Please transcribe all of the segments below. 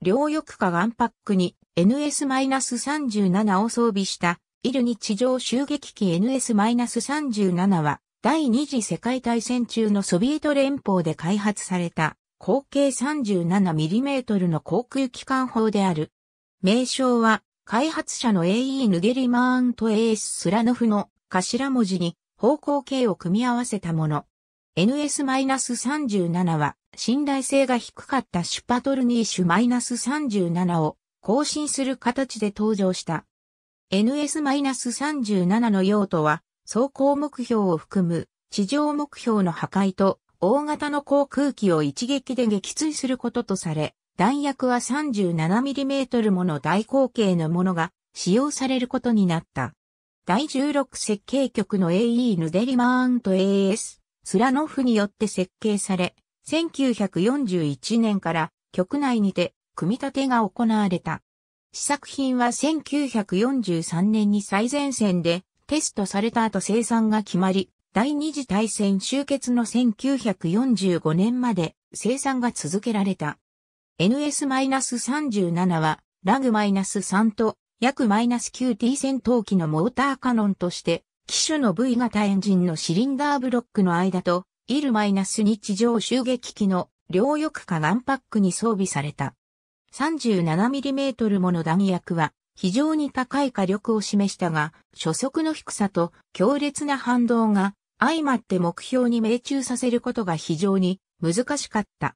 両翼下岩パックに NS-37 を装備したイルニ地上襲撃機 NS-37 は第二次世界大戦中のソビエト連邦で開発された口径 37mm の航空機関砲である。名称は開発者の AE ヌゲリマーンと AS スラノフの頭文字に方向形を組み合わせたもの。NS-37 は信頼性が低かったシュパトルニーシュ -37 を更新する形で登場した。NS-37 の用途は、走行目標を含む地上目標の破壊と大型の航空機を一撃で撃墜することとされ、弾薬は 37mm もの大口径のものが使用されることになった。第16設計局の AE ヌデリマーンと AS スラノフによって設計され、1941年から局内にて組み立てが行われた。試作品は1943年に最前線でテストされた後生産が決まり、第二次大戦終結の1945年まで生産が続けられた。NS-37 はラグ -3 と約 -9T 戦闘機のモーターカノンとして、機種の V 型エンジンのシリンダーブロックの間とイル -2 地上襲撃機の両翼化ガンパックに装備された。37mm もの弾薬は非常に高い火力を示したが、初速の低さと強烈な反動が相まって目標に命中させることが非常に難しかった。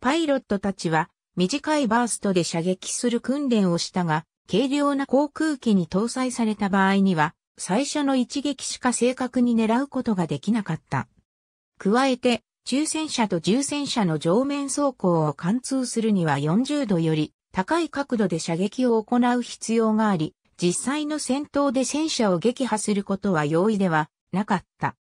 パイロットたちは短いバーストで射撃する訓練をしたが、軽量な航空機に搭載された場合には、最初の一撃しか正確に狙うことができなかった。加えて、中戦車と重戦車の上面走行を貫通するには40度より高い角度で射撃を行う必要があり、実際の戦闘で戦車を撃破することは容易ではなかった。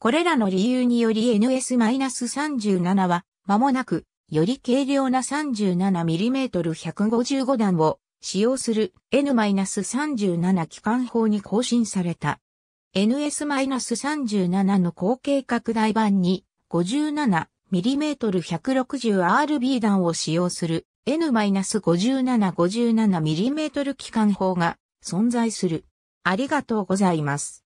これらの理由により NS-37 は、間もなく、より軽量な 37mm155 弾を使用する N-37 機関砲に更新された。NS-37 の後継拡大版に 57mm160RB 弾を使用する n 5 7 5 7 m m 機関砲が存在する。ありがとうございます。